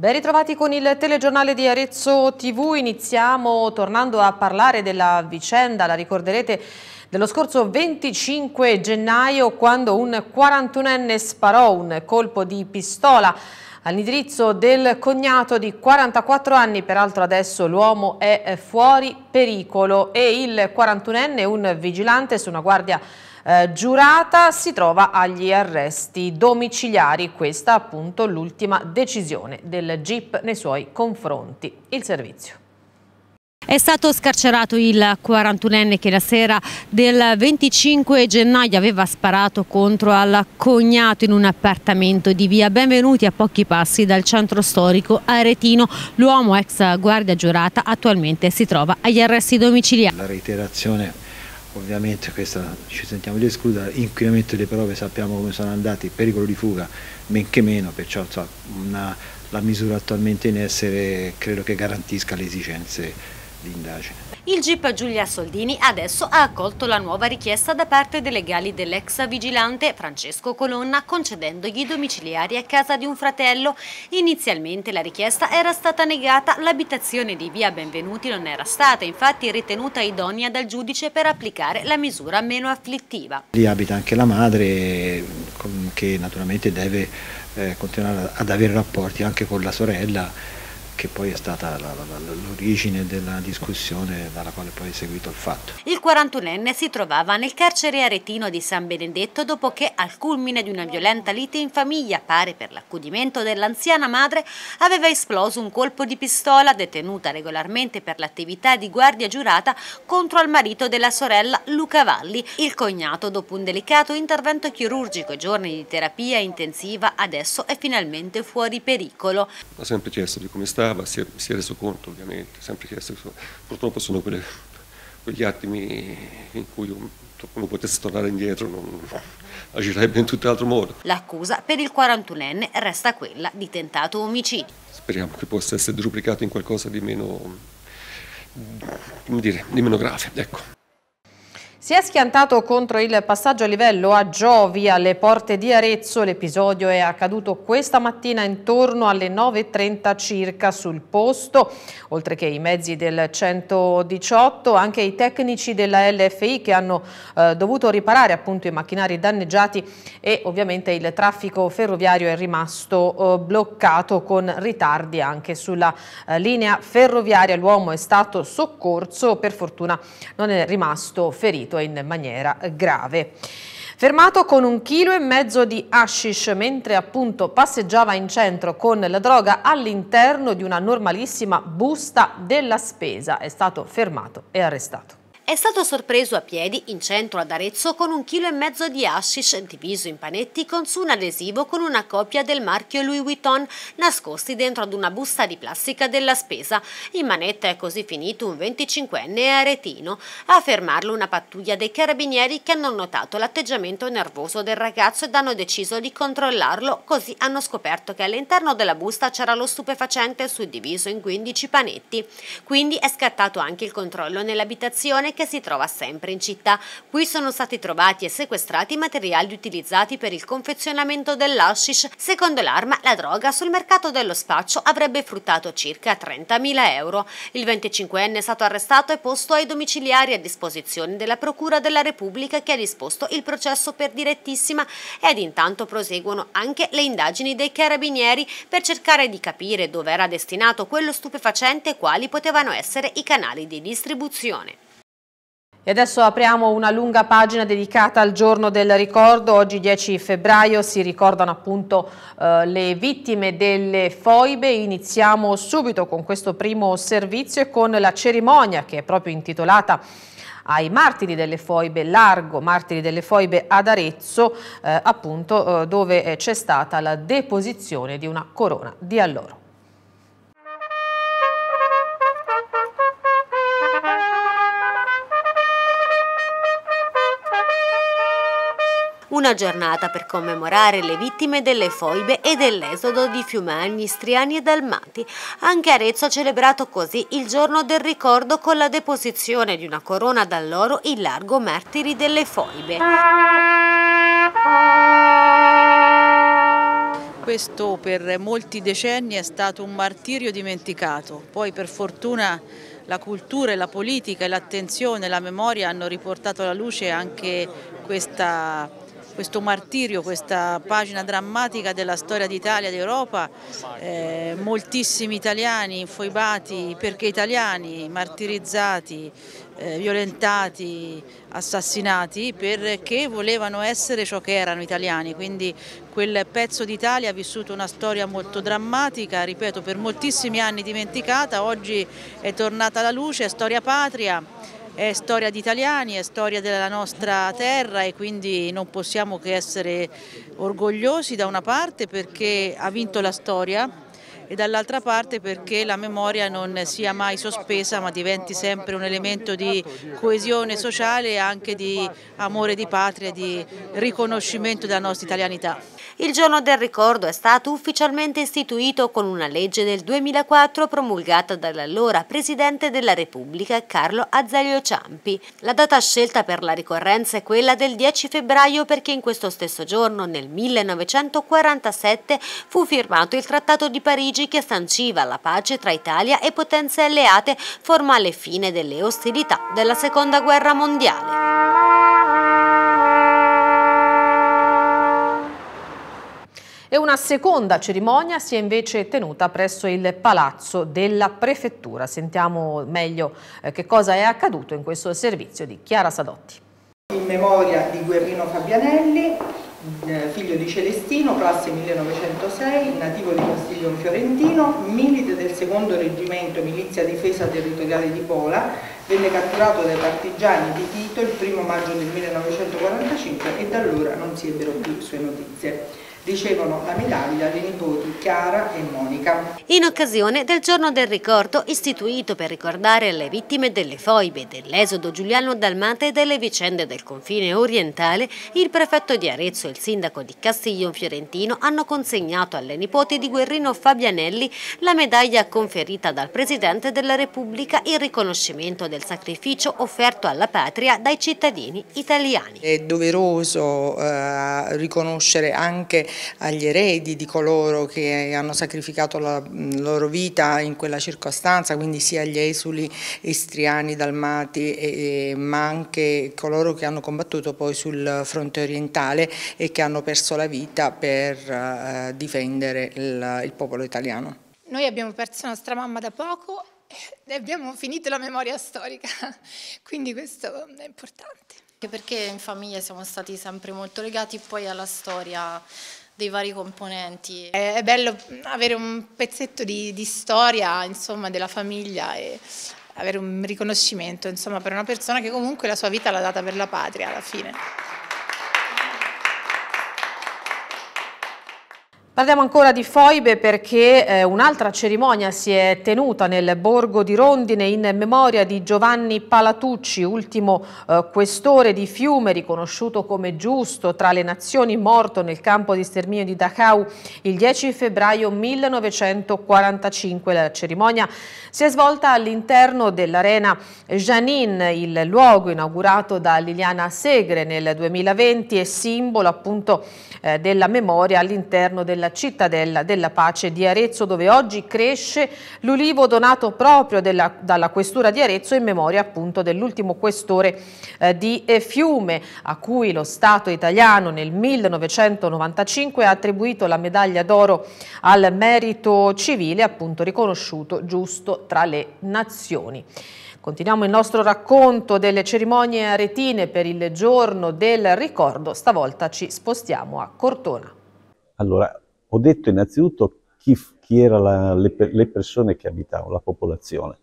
Ben ritrovati con il telegiornale di Arezzo TV, iniziamo tornando a parlare della vicenda, la ricorderete dello scorso 25 gennaio quando un 41enne sparò un colpo di pistola all'indirizzo del cognato di 44 anni, peraltro adesso l'uomo è fuori pericolo e il 41enne, un vigilante su una guardia eh, giurata si trova agli arresti domiciliari. Questa appunto l'ultima decisione del GIP nei suoi confronti. Il servizio. È stato scarcerato il 41enne che la sera del 25 gennaio aveva sparato contro al cognato in un appartamento di via Benvenuti a pochi passi dal centro storico aretino. L'uomo ex guardia giurata attualmente si trova agli arresti domiciliari. La reiterazione ovviamente questa ci sentiamo di escludere, inquinamento delle prove sappiamo come sono andati, pericolo di fuga men che meno, perciò so, una, la misura attualmente in essere credo che garantisca le esigenze di Il GIP Giulia Soldini adesso ha accolto la nuova richiesta da parte dei legali dell'ex vigilante Francesco Colonna concedendogli domiciliari a casa di un fratello. Inizialmente la richiesta era stata negata, l'abitazione di via Benvenuti non era stata infatti ritenuta idonea dal giudice per applicare la misura meno afflittiva. Lì abita anche la madre che naturalmente deve eh, continuare ad avere rapporti anche con la sorella che poi è stata l'origine della discussione dalla quale poi è seguito il fatto. Il 41enne si trovava nel carcere aretino di San Benedetto dopo che al culmine di una violenta lite in famiglia, pare per l'accudimento dell'anziana madre, aveva esploso un colpo di pistola detenuta regolarmente per l'attività di guardia giurata contro il marito della sorella Luca Valli. Il cognato, dopo un delicato intervento chirurgico e giorni di terapia intensiva, adesso è finalmente fuori pericolo. Ho sempre chiesto di come sta parlava si è, si è reso conto ovviamente, sempre che purtroppo sono quelle, quegli attimi in cui uno potesse tornare indietro non, agirebbe in tutt'altro modo. L'accusa per il 41enne resta quella di tentato omicidio. Speriamo che possa essere duplicato in qualcosa di meno, come dire, di meno grave. Ecco. Si è schiantato contro il passaggio a livello a Giovi alle porte di Arezzo. L'episodio è accaduto questa mattina intorno alle 9.30 circa sul posto. Oltre che i mezzi del 118, anche i tecnici della LFI che hanno eh, dovuto riparare appunto i macchinari danneggiati e ovviamente il traffico ferroviario è rimasto eh, bloccato con ritardi anche sulla eh, linea ferroviaria. L'uomo è stato soccorso, per fortuna non è rimasto ferito in maniera grave. Fermato con un chilo e mezzo di hashish mentre appunto passeggiava in centro con la droga all'interno di una normalissima busta della spesa, è stato fermato e arrestato è stato sorpreso a piedi in centro ad Arezzo con un chilo e mezzo di hashish diviso in panetti con su un adesivo con una copia del marchio Louis Vuitton nascosti dentro ad una busta di plastica della spesa. In manetta è così finito un 25enne aretino. A fermarlo una pattuglia dei carabinieri che hanno notato l'atteggiamento nervoso del ragazzo ed hanno deciso di controllarlo, così hanno scoperto che all'interno della busta c'era lo stupefacente suddiviso in 15 panetti. Quindi è scattato anche il controllo nell'abitazione che si trova sempre in città. Qui sono stati trovati e sequestrati materiali utilizzati per il confezionamento dell'hashish. Secondo l'arma, la droga sul mercato dello spaccio avrebbe fruttato circa 30.000 euro. Il 25enne è stato arrestato e posto ai domiciliari a disposizione della Procura della Repubblica che ha disposto il processo per direttissima ed intanto proseguono anche le indagini dei carabinieri per cercare di capire dove era destinato quello stupefacente e quali potevano essere i canali di distribuzione. E adesso apriamo una lunga pagina dedicata al giorno del ricordo, oggi 10 febbraio si ricordano appunto eh, le vittime delle foibe, iniziamo subito con questo primo servizio e con la cerimonia che è proprio intitolata ai martiri delle foibe, largo martiri delle foibe ad Arezzo, eh, appunto eh, dove eh, c'è stata la deposizione di una corona di alloro. una giornata per commemorare le vittime delle foibe e dell'esodo di fiumani, istriani e dalmati. Anche Arezzo ha celebrato così il giorno del ricordo con la deposizione di una corona d'alloro in largo martiri delle foibe. Questo per molti decenni è stato un martirio dimenticato, poi per fortuna la cultura, la politica, e l'attenzione, e la memoria hanno riportato alla luce anche questa questo martirio, questa pagina drammatica della storia d'Italia e d'Europa, eh, moltissimi italiani infoibati perché italiani, martirizzati, eh, violentati, assassinati perché volevano essere ciò che erano italiani, quindi quel pezzo d'Italia ha vissuto una storia molto drammatica, ripeto per moltissimi anni dimenticata, oggi è tornata alla luce, è storia patria è storia di italiani, è storia della nostra terra e quindi non possiamo che essere orgogliosi da una parte perché ha vinto la storia e dall'altra parte perché la memoria non sia mai sospesa ma diventi sempre un elemento di coesione sociale e anche di amore di patria, di riconoscimento della nostra italianità. Il giorno del ricordo è stato ufficialmente istituito con una legge del 2004 promulgata dall'allora Presidente della Repubblica Carlo Azeglio Ciampi. La data scelta per la ricorrenza è quella del 10 febbraio perché in questo stesso giorno, nel 1947, fu firmato il Trattato di Parigi ostaggi che sanciva la pace tra Italia e potenze alleate forma le fine delle ostilità della Seconda Guerra Mondiale. e una seconda cerimonia si è invece tenuta presso il palazzo della prefettura. Sentiamo meglio eh, che cosa è accaduto in questo servizio di Chiara Sadotti. In memoria di Guerrino Fabianelli eh, figlio di Celestino, classe 1906, nativo di Castiglione Fiorentino, milite del secondo reggimento Milizia Difesa Territoriale di Pola, venne catturato dai partigiani di Tito il 1 maggio del 1945 e da allora non si ebbero più sue notizie ricevono la medaglia le nipoti Chiara e Monica. In occasione del giorno del ricordo istituito per ricordare le vittime delle foibe, dell'esodo giuliano Dalmate e delle vicende del confine orientale, il prefetto di Arezzo e il sindaco di Castiglion Fiorentino hanno consegnato alle nipoti di Guerrino Fabianelli la medaglia conferita dal Presidente della Repubblica in riconoscimento del sacrificio offerto alla patria dai cittadini italiani. È doveroso eh, riconoscere anche agli eredi di coloro che hanno sacrificato la loro vita in quella circostanza, quindi sia gli esuli istriani, dalmati, e, ma anche coloro che hanno combattuto poi sul fronte orientale e che hanno perso la vita per eh, difendere il, il popolo italiano. Noi abbiamo perso nostra mamma da poco e abbiamo finito la memoria storica, quindi questo è importante. Perché in famiglia siamo stati sempre molto legati poi alla storia dei vari componenti. È, bello avere un pezzetto di, di storia insomma, della famiglia e avere un riconoscimento insomma, per una persona che comunque la sua vita l'ha data per la patria alla fine. Parliamo ancora di foibe perché eh, un'altra cerimonia si è tenuta nel borgo di Rondine in memoria di Giovanni Palatucci, ultimo eh, questore di Fiume, riconosciuto come giusto tra le nazioni, morto nel campo di sterminio di Dachau il 10 febbraio 1945. La cerimonia si è svolta all'interno dell'arena Janin, il luogo inaugurato da Liliana Segre nel 2020 e simbolo appunto eh, della memoria all'interno della cittadella della pace di Arezzo dove oggi cresce l'ulivo donato proprio della, dalla questura di Arezzo in memoria appunto dell'ultimo questore eh, di eh, Fiume a cui lo Stato italiano nel 1995 ha attribuito la medaglia d'oro al merito civile appunto riconosciuto giusto tra le nazioni. Continuiamo il nostro racconto delle cerimonie aretine per il giorno del ricordo, stavolta ci spostiamo a Cortona. Allora, ho detto innanzitutto chi, chi erano le, le, persone che abitavano, la popolazione,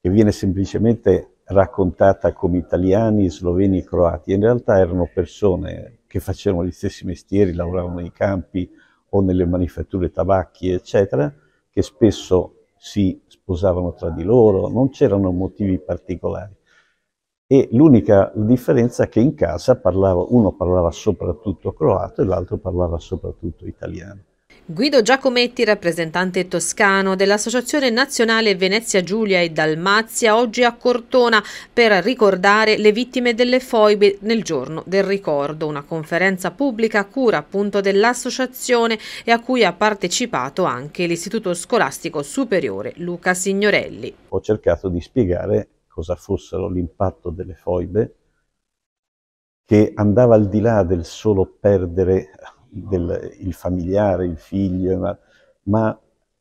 che viene semplicemente raccontata come italiani, sloveni e croati. In realtà erano persone che facevano gli stessi mestieri, lavoravano nei campi o nelle manifatture tabacchi, eccetera, che spesso si sposavano tra di loro, non c'erano motivi particolari. E l'unica differenza è che in casa parlava, uno parlava soprattutto croato e l'altro parlava soprattutto italiano. Guido Giacometti, rappresentante toscano dell'Associazione Nazionale Venezia Giulia e Dalmazia, oggi a Cortona per ricordare le vittime delle foibe nel giorno del ricordo, una conferenza pubblica a cura appunto dell'associazione e a cui ha partecipato anche l'Istituto Scolastico Superiore Luca Signorelli. Ho cercato di spiegare cosa fossero l'impatto delle foibe che andava al di là del solo perdere del, il familiare, il figlio, ma, ma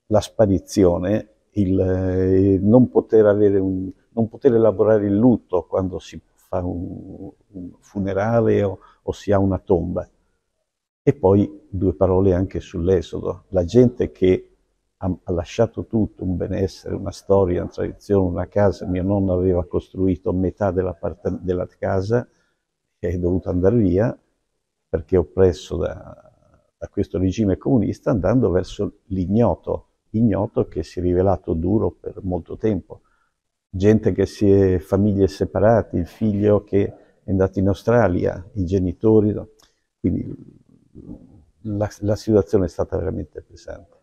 la sparizione, il eh, non, poter un, non, poter elaborare il lutto quando si fa un, un funerale o, o, si ha una tomba. E poi due parole anche sull'esodo, la gente che ha, ha lasciato tutto, un benessere, una storia, una tradizione, una casa, mio nonno aveva costruito metà della, parte, della casa e è dovuto andare via, perché oppresso da, da questo regime comunista, andando verso l'ignoto, ignoto che si è rivelato duro per molto tempo. Gente che si è, famiglie separate, il figlio che è andato in Australia, i genitori. No? Quindi la, la situazione è stata veramente pesante.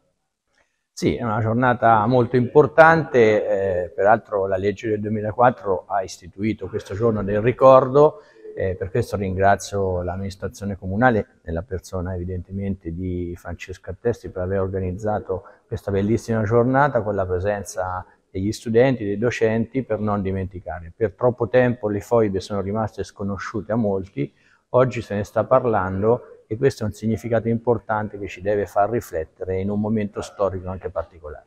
Sì, è una giornata molto importante, eh, peraltro la legge del 2004 ha istituito questo giorno del ricordo, eh, per questo ringrazio l'amministrazione comunale, nella persona evidentemente di Francesca Testi, per aver organizzato questa bellissima giornata con la presenza degli studenti, dei docenti, per non dimenticare. Per troppo tempo le foibe sono rimaste sconosciute a molti, oggi se ne sta parlando e questo è un significato importante che ci deve far riflettere in un momento storico anche particolare.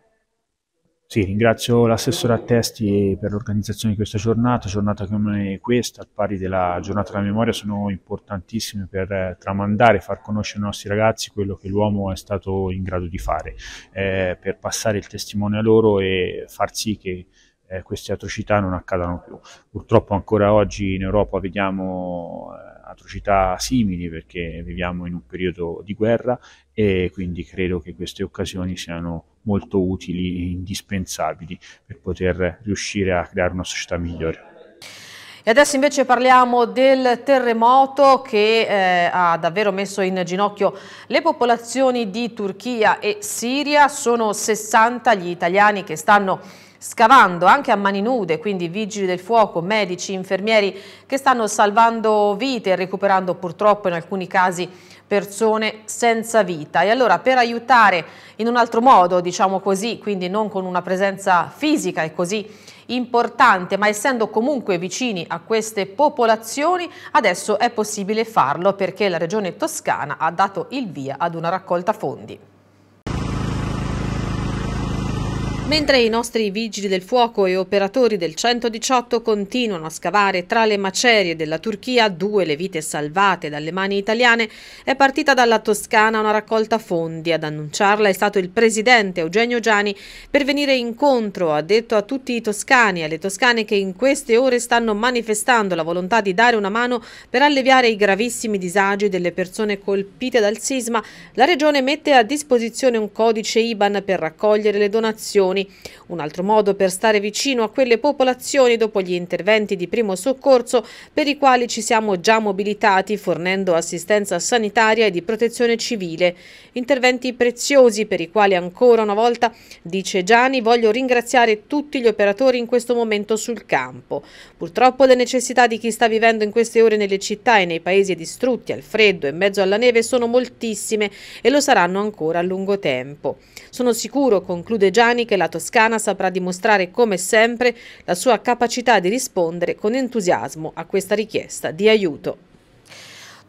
Sì, ringrazio l'assessore Attesti per l'organizzazione di questa giornata, giornata come questa, al pari della giornata della memoria, sono importantissime per eh, tramandare, far conoscere ai nostri ragazzi quello che l'uomo è stato in grado di fare, eh, per passare il testimone a loro e far sì che eh, queste atrocità non accadano più. Purtroppo ancora oggi in Europa vediamo... Eh, atrocità simili perché viviamo in un periodo di guerra e quindi credo che queste occasioni siano molto utili e indispensabili per poter riuscire a creare una società migliore. E adesso invece parliamo del terremoto che eh, ha davvero messo in ginocchio le popolazioni di Turchia e Siria. Sono 60 gli italiani che stanno scavando anche a mani nude, quindi vigili del fuoco, medici, infermieri che stanno salvando vite e recuperando purtroppo in alcuni casi persone senza vita. E allora per aiutare in un altro modo, diciamo così, quindi non con una presenza fisica e così importante, ma essendo comunque vicini a queste popolazioni, adesso è possibile farlo perché la Regione Toscana ha dato il via ad una raccolta fondi. Mentre i nostri vigili del fuoco e operatori del 118 continuano a scavare tra le macerie della Turchia due le vite salvate dalle mani italiane, è partita dalla Toscana una raccolta fondi. Ad annunciarla è stato il presidente Eugenio Giani per venire incontro, ha detto a tutti i toscani e alle toscane che in queste ore stanno manifestando la volontà di dare una mano per alleviare i gravissimi disagi delle persone colpite dal sisma. La regione mette a disposizione un codice IBAN per raccogliere le donazioni comuni. Un altro modo per stare vicino a quelle popolazioni dopo gli interventi di primo soccorso per i quali ci siamo già mobilitati fornendo assistenza sanitaria e di protezione civile. Interventi preziosi per i quali ancora una volta, dice Gianni, voglio ringraziare tutti gli operatori in questo momento sul campo. Purtroppo le necessità di chi sta vivendo in queste ore nelle città e nei paesi distrutti al freddo e in mezzo alla neve sono moltissime e lo saranno ancora a lungo tempo. Sono sicuro, conclude Gianni, che la Toscana saprà dimostrare come sempre la sua capacità di rispondere con entusiasmo a questa richiesta di aiuto.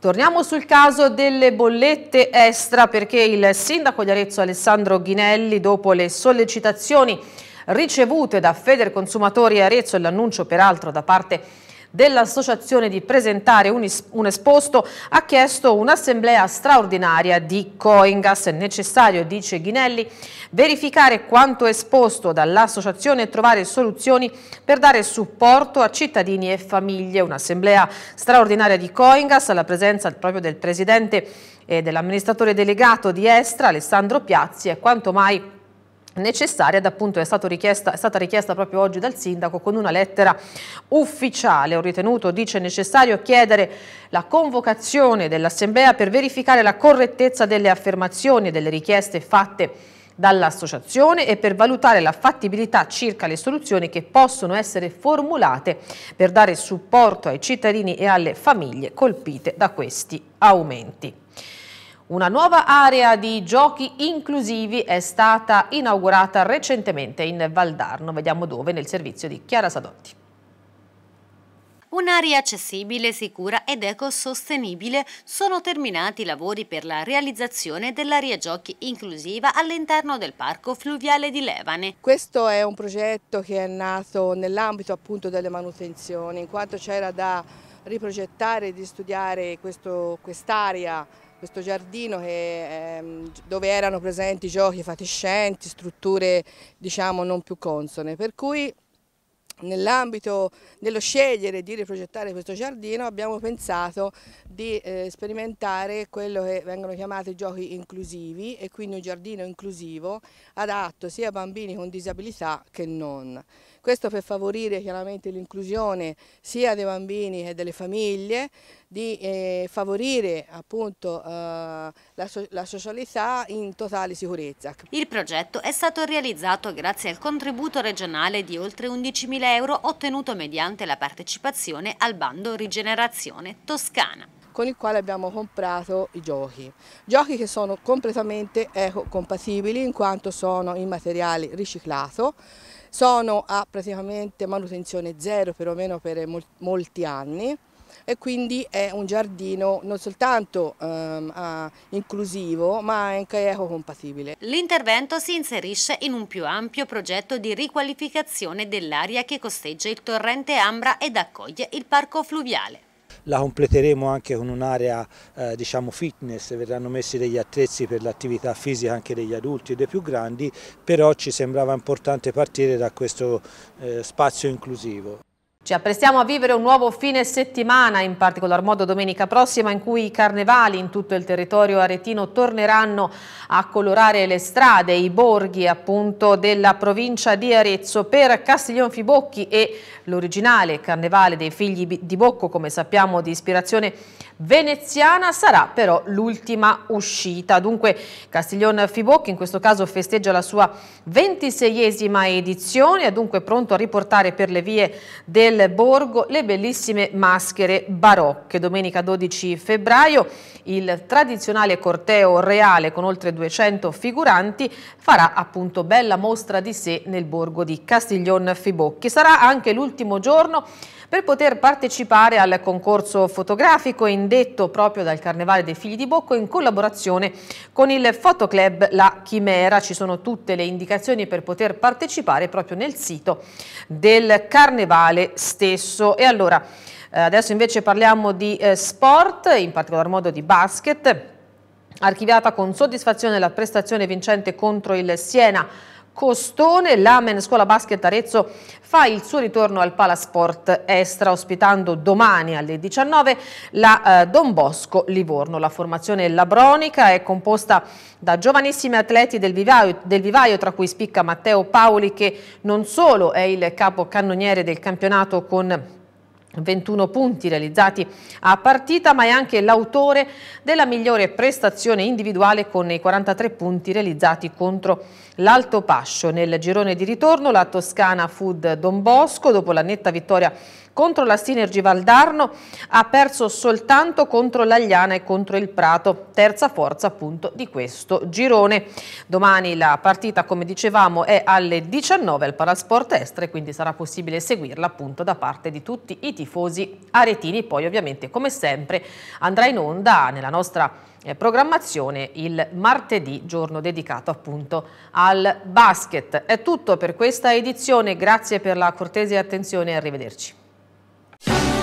Torniamo sul caso delle bollette extra perché il sindaco di Arezzo Alessandro Ghinelli dopo le sollecitazioni ricevute da Feder Consumatori Arezzo e l'annuncio peraltro da parte di dell'Associazione di presentare un, un esposto, ha chiesto un'assemblea straordinaria di Coingas. È necessario, dice Ghinelli, verificare quanto esposto dall'Associazione e trovare soluzioni per dare supporto a cittadini e famiglie. Un'assemblea straordinaria di Coingas alla presenza proprio del Presidente e dell'amministratore delegato di Estra, Alessandro Piazzi, è quanto mai necessaria ed appunto è, richiesta, è, stata richiesta proprio oggi dal sindaco con una lettera ufficiale. Ho ritenuto, dice, necessario chiedere la convocazione dell'Assemblea per verificare la correttezza delle affermazioni e delle richieste fatte dall'associazione e per valutare la fattibilità circa le soluzioni che possono essere formulate per dare supporto ai cittadini e alle famiglie colpite da questi aumenti. Una nuova area di giochi inclusivi è stata inaugurata recentemente in Valdarno, vediamo dove, nel servizio di Chiara Sadotti. Un'area accessibile, sicura ed ecosostenibile sono terminati i lavori per la realizzazione dell'area giochi inclusiva all'interno del Parco Fluviale di Levane. Questo è un progetto che è nato nell'ambito appunto delle manutenzioni, in quanto c'era da riprogettare e di studiare quest'area quest questo giardino che, ehm, dove erano presenti giochi fatiscenti, strutture diciamo non più consone, per cui nell'ambito dello scegliere di riprogettare questo giardino abbiamo pensato di eh, sperimentare quello che vengono chiamati giochi inclusivi e quindi un giardino inclusivo adatto sia a bambini con disabilità che non. Questo per favorire chiaramente l'inclusione sia dei bambini che delle famiglie, di eh, favorire appunto eh, la, so la socialità in totale sicurezza. Il progetto è stato realizzato grazie al contributo regionale di oltre 11.000 euro ottenuto mediante la partecipazione al bando Rigenerazione Toscana con il quale abbiamo comprato i giochi. Giochi che sono completamente ecocompatibili in quanto sono in materiale riciclato, sono a praticamente manutenzione zero perlomeno per molti anni e quindi è un giardino non soltanto um, inclusivo ma anche ecocompatibile. L'intervento si inserisce in un più ampio progetto di riqualificazione dell'area che costeggia il torrente Ambra ed accoglie il parco fluviale la completeremo anche con un'area eh, diciamo fitness, verranno messi degli attrezzi per l'attività fisica anche degli adulti e dei più grandi, però ci sembrava importante partire da questo eh, spazio inclusivo. Ci apprestiamo a vivere un nuovo fine settimana, in particolar modo domenica prossima, in cui i carnevali in tutto il territorio aretino torneranno a colorare le strade, i borghi appunto della provincia di Arezzo. Per Castiglion Fibocchi e l'originale carnevale dei figli di Bocco, come sappiamo di ispirazione veneziana, sarà però l'ultima uscita. Dunque Castiglion Fibocchi in questo caso festeggia la sua ventiseiesima edizione, è dunque pronto a riportare per le vie del del Borgo le bellissime maschere barocche. Domenica 12 febbraio il tradizionale corteo reale con oltre 200 figuranti farà appunto bella mostra di sé nel Borgo di Castiglion Fibocchi. Sarà anche l'ultimo giorno per poter partecipare al concorso fotografico indetto proprio dal Carnevale dei Figli di Bocco in collaborazione con il fotoclub La Chimera. Ci sono tutte le indicazioni per poter partecipare proprio nel sito del Carnevale stesso. E allora, eh, adesso invece parliamo di eh, sport, in particolar modo di basket. Archiviata con soddisfazione la prestazione vincente contro il Siena Costone. L'Amen Scuola Basket Arezzo fa il suo ritorno al Palasport Estra ospitando domani alle 19 la eh, Don Bosco Livorno. La formazione labronica è composta da giovanissimi atleti del vivaio, del vivaio, tra cui spicca Matteo Paoli che non solo è il capocannoniere del campionato con 21 punti realizzati a partita ma è anche l'autore della migliore prestazione individuale con i 43 punti realizzati contro l'Alto Pascio. Nel girone di ritorno la Toscana Food Don Bosco dopo la netta vittoria contro la Sinergi Valdarno ha perso soltanto contro l'Agliana e contro il Prato, terza forza appunto di questo girone. Domani la partita, come dicevamo, è alle 19 al Parasport Estre, quindi sarà possibile seguirla appunto da parte di tutti i tifosi aretini. Poi ovviamente, come sempre, andrà in onda nella nostra eh, programmazione il martedì, giorno dedicato appunto al basket. È tutto per questa edizione, grazie per la cortese attenzione e arrivederci. Bye.